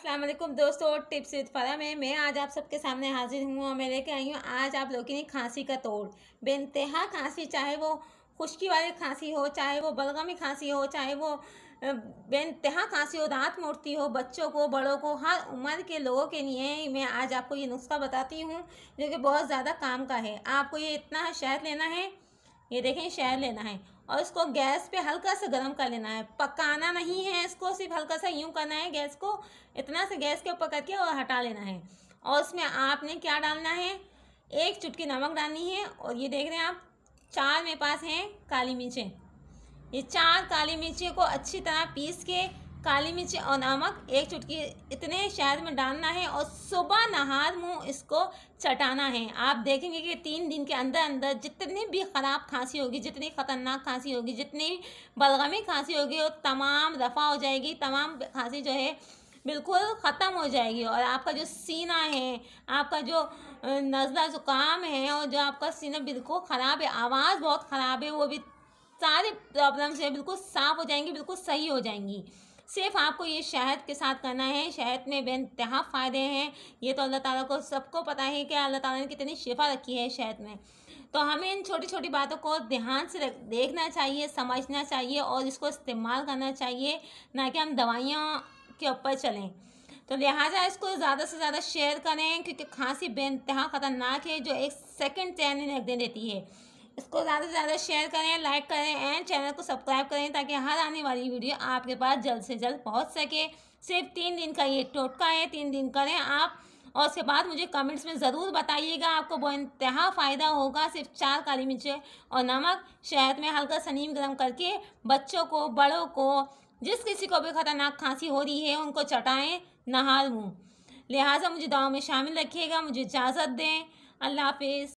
अस्सलाम वालेकुम दोस्तों टिप्स विद फरा में मैं आज आप सबके सामने हाजिर हूँ और मैं लेके आई हूँ आज आप लोगों के लिए खांसी का तोड़ बेनतहा खांसी चाहे वो खुश्की वाली खांसी हो चाहे वो बलगमी खांसी हो चाहे वो बेनतहा खांसी हो दांत मोड़ती हो बच्चों को बड़ों को हर उम्र के लोगों के लिए मैं आज आपको ये नुस्खा बताती हूँ जो कि बहुत ज़्यादा काम का है आपको ये इतना शहद लेना है ये देखें शहद लेना है और इसको गैस पे हल्का सा गर्म कर लेना है पकाना नहीं है इसको सिर्फ हल्का सा यूँ करना है गैस को इतना से गैस के ऊपर करके और हटा लेना है और उसमें आपने क्या डालना है एक चुटकी नमक डालनी है और ये देख रहे हैं आप चार मेरे पास हैं काली मिर्चें ये चार काली मिर्चें को अच्छी तरह पीस के काली मिर्च और नमक एक चुटकी इतने शहद में डालना है और सुबह नहार मुँह इसको चटाना है आप देखेंगे कि तीन दिन के अंदर अंदर जितनी भी ख़राब खांसी होगी जितनी ख़तरनाक खांसी होगी जितनी बलगमी खांसी होगी वो तमाम रफ़ा हो जाएगी तमाम खांसी जो है बिल्कुल ख़त्म हो जाएगी और आपका जो सीना है आपका जो नज़ला ज़ुकाम है और जो आपका सीना बिल्कुल ख़राब है आवाज़ बहुत ख़राब है वो भी सारे प्रॉब्लम है बिल्कुल साफ़ हो जाएंगी बिल्कुल सही हो जाएंगी सिर्फ आपको ये शहद के साथ करना है शहद में बेनतहा फ़ायदे हैं ये तो अल्लाह ताला को सबको पता है कि अल्लाह ताला ने कितनी शिफा रखी है शहद में तो हमें इन छोटी छोटी बातों को ध्यान से देखना चाहिए समझना चाहिए और इसको इस्तेमाल करना चाहिए ना कि हम दवाइयों के ऊपर चलें तो लिहाजा इसको ज़्यादा से ज़्यादा शेयर करें क्योंकि खांसी बेानतहा ख़तरनाक है जो एक सेकेंड चैन रख देती है इसको ज़्यादा से ज़्यादा शेयर करें लाइक करें एंड चैनल को सब्सक्राइब करें ताकि हर आने वाली वीडियो आपके पास जल्द से जल्द पहुंच सके सिर्फ तीन दिन का ये टोटका है तीन दिन करें आप और उसके बाद मुझे कमेंट्स में ज़रूर बताइएगा आपको बनतहा फ़ायदा होगा सिर्फ चार काली मिर्चें और नमक शहद में हल्का सा नीम गर्म करके बच्चों को बड़ों को जिस किसी को भी ख़तरनाक खांसी हो रही है उनको चटाएँ नहा लूँ लिहाजा मुझे दवाओं में शामिल रखिएगा मुझे इजाज़त दें अल्लाह हाफिज़